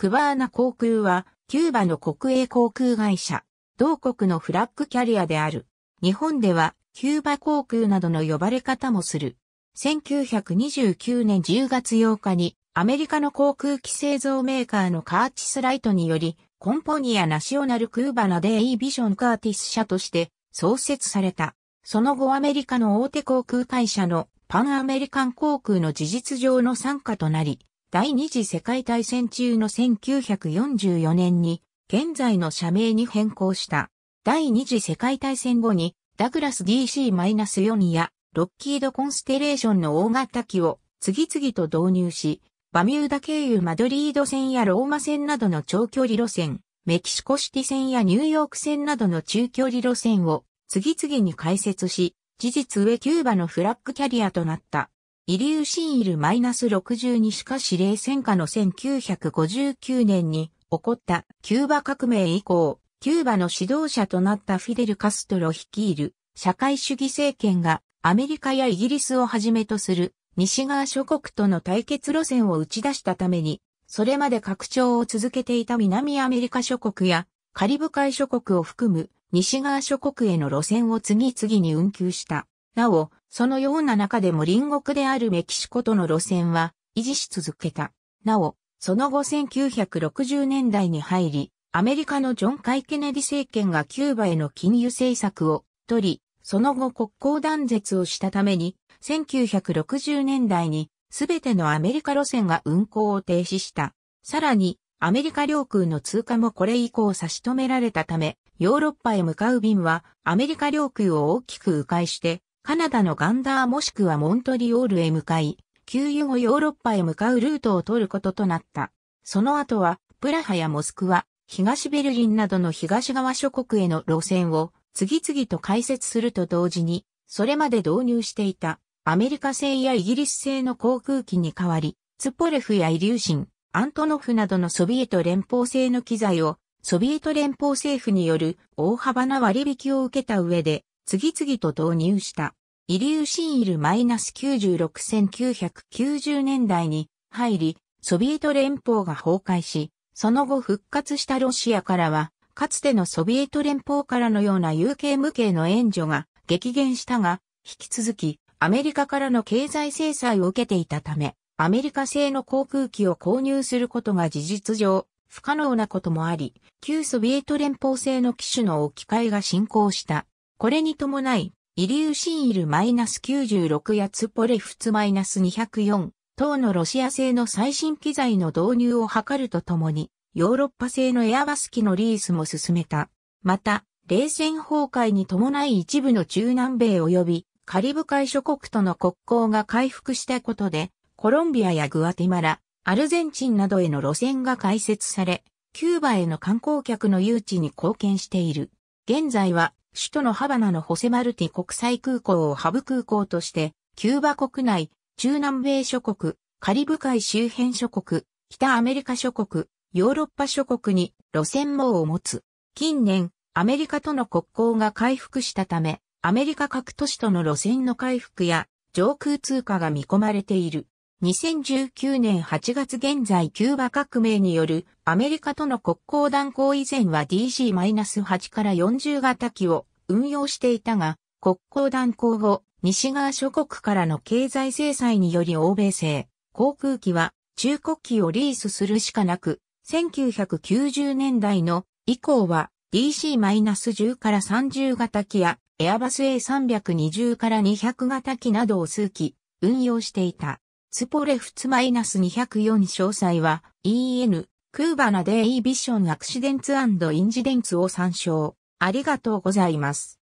クバーナ航空は、キューバの国営航空会社、同国のフラッグキャリアである。日本では、キューバ航空などの呼ばれ方もする。1929年10月8日に、アメリカの航空機製造メーカーのカーチスライトにより、コンポニアナショナルクーバナデイビジョンカーティス社として創設された。その後アメリカの大手航空会社のパンアメリカン航空の事実上の参加となり、第二次世界大戦中の1944年に現在の社名に変更した。第二次世界大戦後にダグラス DC-4 やロッキードコンステレーションの大型機を次々と導入し、バミューダ経由マドリード線やローマ線などの長距離路線、メキシコシティ線やニューヨーク線などの中距離路線を次々に開設し、事実上キューバのフラッグキャリアとなった。イリューシンイル -62 しかし冷戦下の1959年に起こったキューバ革命以降、キューバの指導者となったフィデル・カストロ率いる社会主義政権がアメリカやイギリスをはじめとする西側諸国との対決路線を打ち出したために、それまで拡張を続けていた南アメリカ諸国やカリブ海諸国を含む西側諸国への路線を次々に運休した。なお、そのような中でも隣国であるメキシコとの路線は維持し続けた。なお、その後1960年代に入り、アメリカのジョン・カイ・ケネディ政権がキューバへの金融政策を取り、その後国交断絶をしたために、1960年代にすべてのアメリカ路線が運行を停止した。さらに、アメリカ領空の通過もこれ以降差し止められたため、ヨーロッパへ向かう便はアメリカ領空を大きく迂回してカナダのガンダーもしくはモントリオールへ向かい、給油後ヨーロッパへ向かうルートを取ることとなった。その後は、プラハやモスクワ、東ベルリンなどの東側諸国への路線を次々と開設すると同時に、それまで導入していたアメリカ製やイギリス製の航空機に代わり、ツポレフやイリューシン、アントノフなどのソビエト連邦製の機材をソビエト連邦政府による大幅な割引を受けた上で次々と導入した。イリューシンイル -96-1990 年代に入り、ソビエト連邦が崩壊し、その後復活したロシアからは、かつてのソビエト連邦からのような有形無形の援助が激減したが、引き続き、アメリカからの経済制裁を受けていたため、アメリカ製の航空機を購入することが事実上、不可能なこともあり、旧ソビエト連邦製の機種の置き換えが進行した。これに伴い、イリューシンイル -96 やツポレフツ -204 等のロシア製の最新機材の導入を図るとともに、ヨーロッパ製のエアバス機のリースも進めた。また、冷戦崩壊に伴い一部の中南米及びカリブ海諸国との国交が回復したことで、コロンビアやグアテマラ、アルゼンチンなどへの路線が開設され、キューバへの観光客の誘致に貢献している。現在は首都のハバナのホセマルティ国際空港をハブ空港として、キューバ国内、中南米諸国、カリブ海周辺諸国、北アメリカ諸国、ヨーロッパ諸国に路線網を持つ。近年、アメリカとの国交が回復したため、アメリカ各都市との路線の回復や上空通過が見込まれている。2019年8月現在キューバ革命によるアメリカとの国交断交以前は DC-8 から40型機を運用していたが、国交断交後、西側諸国からの経済制裁により欧米製航空機は中国機をリースするしかなく、1990年代の以降は DC-10 から30型機やエアバス A320 から200型機などを数機運用していた。ツポレフツマイナス204詳細は EN クーバナデイビションアクシデンツインジデンツを参照。ありがとうございます。